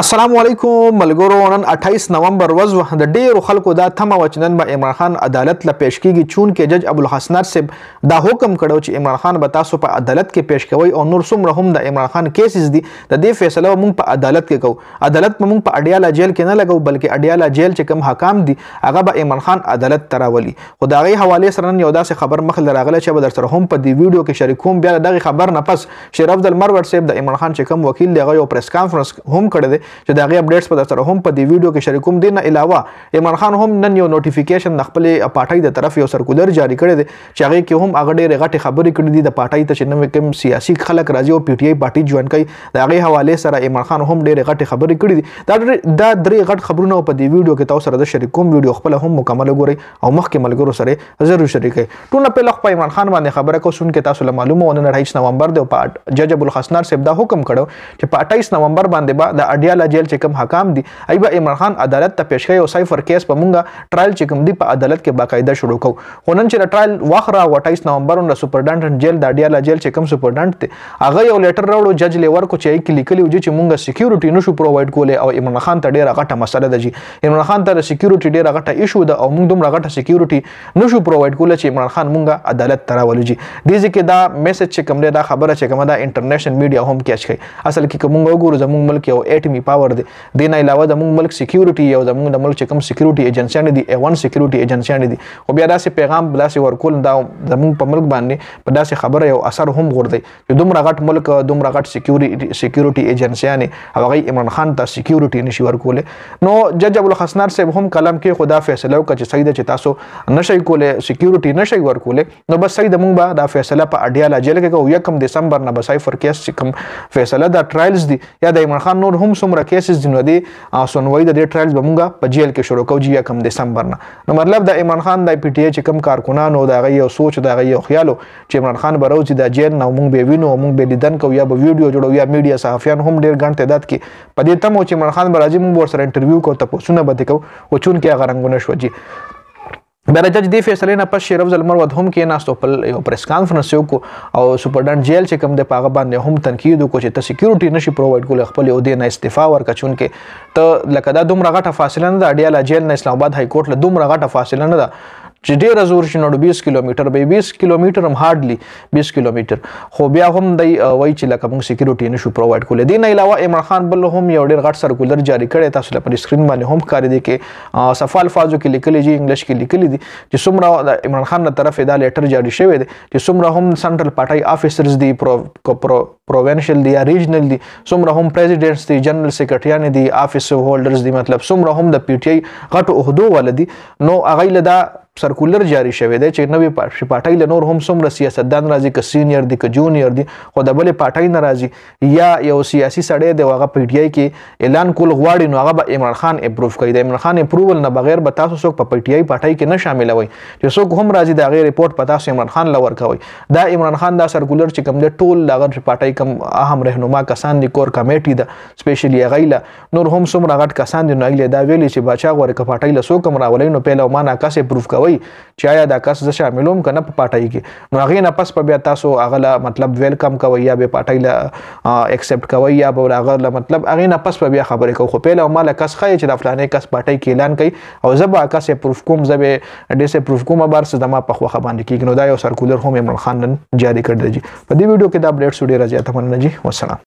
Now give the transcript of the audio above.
السلام علیکم ملګرو نن 28 نومبر ورځ د ډیرو خلکو دا تمه و چې نن به عمران خان عدالت له پیش کیږي چون کې جج ابوالحسنات صاحب دا حکم کړو چې عمران خان به تاسو په عدالت کې پیش کوي او نور څومره هم د عمران خان کیسز دي د دې فیصله موږ په عدالت کې کوو عدالت موږ په اډیاله جیل کې نه لګو بلکې اډیاله جیل چې کوم حکام دي هغه به عمران خان عدالت تراولي خو د هغې حواله سره نن یو داسې خبر مخې راغله چې به درسره هم په دې ویډیو کې شریکوم بیا دغه خبر نه پس شریف عبدالمرور صاحب د عمران خان چې کوم وکیل دی هغه یو پریس کانفرنس هم کړی دی چې دا غي اپډیټس په سره هم په دې ویډیو کې شریکوم دین نه علاوه عمران خان هم نن یو نوټیفیکیشن خپل پټای د طرف یو سرکولر جاری کړی دی چې هغه کې هم هغه ډېر غټه خبرې کړې دي د پټای ته چې نو کوم سیاسي خلک راځي او پی ټی آی پارټي جوائن کړي دا غي حواله سره عمران خان هم ډېر غټه خبرې کړې دي دا درې غټ خبرونه په دې ویډیو کې تاسو سره د شریکوم ویډیو خپل هم مکمل وګورئ او مخکې ملګرو سره ضرور شریک کړئ ټول په لخ په عمران خان باندې خبره کو سن کې تاسو له معلومه ونه 28 نومبر دی او جج ابو الحسنار صاحب دا حکم کړو چې په 28 نومبر باندې با د اډیا یا لا جیل چې کوم حکام دي ایبه عمران خان عدالت ته پیش کوي او صفر کیس په مونږه ټرایل چې کوم دی په عدالت کې باقاعده شروع کو خو نن چې ټرایل واخره 28 نومبر نو سپرډنټ جیل د ډیا لا جیل چې کوم سپرډنټ دی هغه یو لیټر راوړو جج لیور کو چې کې لیکلی و چې مونږه سکیورټي نشو پرووایډ کولای او عمران خان ته ډیره غټه مسله ده چې عمران خان ته سکیورټي ډیره غټه ایشو ده او مونږ دومره غټه سکیورټي نشو پرووایډ کولای چې عمران خان مونږه عدالت ته راولي دي ځکه دا میسج چې کوم دی دا خبره چې کوم دا انټرنیشنل میډیا هم کیچ کوي اصل کې کوم وګورو زموږ ملک یو 8 می پاور دی دین علاوه د موږ ملک سکیورټي یو د موږ د ملک کوم سکیورټي ایجنسیان دي ای 1 سکیورټي ایجنسیان دي خو بیا داسې پیغام بلاسي ورکول دا د موږ په ملک باندې په داسې خبره یو اثر هم غورځي چې دومره غټ ملک دومره غټ سکیورټي سکیورټي ایجنسیان هغه عمران خان ته سکیورټي نشي ورکول نو جج ابو الحسنار صاحب هم کلام کې خدا فیصله وکړه چې سید چې تاسو نشي کوله سکیورټي نشي ورکول نو بس سید موږ به دا فیصله په اډیاله جیل کې کوو یکم دسمبر نه بسای فرکیس چې کوم فیصله دا ټرایلز دي یا د عمران خان نور هم څومره کیسز دي نو دي سنوي د دې ټرایلز به مونږه په جیل کې شروع کوو جیا کم دسمبر نه نو مطلب د عمران خان د پی ټی ای چې کم کارکونانو دا غي او سوچ دا غي او خیالو چې عمران خان به راوځي د جیل نو مونږ به وینو مونږ به لیدن کوو یا به ویډیو جوړو یا میډیا صحافیان هم ډیر ګڼ تعداد کې په دې تمو چې عمران خان به راځي مونږ ورسره انټرویو کوو تاسو نه به دې کوو او چون کې هغه رنگونه شو جی دا جج دی فیصله نه پښې روز المر ودهم کې ناستو په یو پریس کانفرنس یو کو او سپرډنټ جیل چې کوم د پاغه باندې هم تنقید کو چې ته سکیورټي نشي پروواید کول خپل یو دینه استعفا ورکا چون کې ته لکه دا دومره غټه فاصله نه د اډیاله جیل نه اسلام آباد های کورټ له دومره غټه فاصله نه ده چې ډیر زور شي نو 20 کیلومتر به 20 کیلومتر هم هارډلی 20 کیلومتر خو بیا هم دی وای چې لکه موږ سکیورټي نشو پروواید کول دي نه علاوه عمران خان بل هم یو ډیر غټ سرکولر جاری کړی تاسو لپاره سکرین باندې هم کار دي کې صفال فازو کې لیکلي دي انګلیش کې لیکلي دي چې څومره د عمران خان نه طرف دا لیټر جاری شوی دی چې څومره هم سنټرل پټای افیسرز دي پرووینشل دي یا ریجنل دي څومره هم پریزیدنټس دي جنرال سیکرټریان دي افیسر هولډرز دي مطلب څومره هم د پی ټی آی غټو عہدو ول دي نو اغه لدا سرکولر جاری شوی دی چې نوې پارټۍ له نور هم څومره سیاستدان راځي که سینیئر دي که جونیئر دي خو د بلې پارټۍ نه راځي یا یو سیاسي سړی دی هغه پی ټی آی کې اعلان کول غواړي نو هغه به عمران خان اپروف کوي د عمران خان اپروول نه بغیر به تاسو څوک په پی ټی آی پارټۍ کې نه شاملوي چې څوک هم راځي د هغې ریپورت په تاسو عمران خان له ورکوي دا عمران خان دا سرکولر چې کوم دی ټول د هغه پارټۍ کوم اهم رهنما کسان دي کور کمیټي ده سپیشلی هغه نور هم څومره غټ کسان دي نو هغه دا ویلي چې بچا غوړې کپاټۍ له څوک هم راولي نو پیله ما ناکاسې پروف کوي لګوي چې آیا دا کس زه شاملوم کنه په پټای کې نو هغه نه پس په بیا تاسو هغه لا مطلب ویلکم کوي یا به پټای لا اکسپټ کوي یا به هغه لا مطلب هغه نه پس په بیا خبرې کوي خو پیله مال کس خای چې د فلانې کس پټای کې اعلان کوي او زه به کس پروف کوم زه به ډیسه پروف کوم بار څه دما په خو باندې کېږي نو دا یو سرکولر هم عمران خان نن جاری کړی دی په دې ویډیو کې دا اپډیټس ډیر زیاته مننه جی والسلام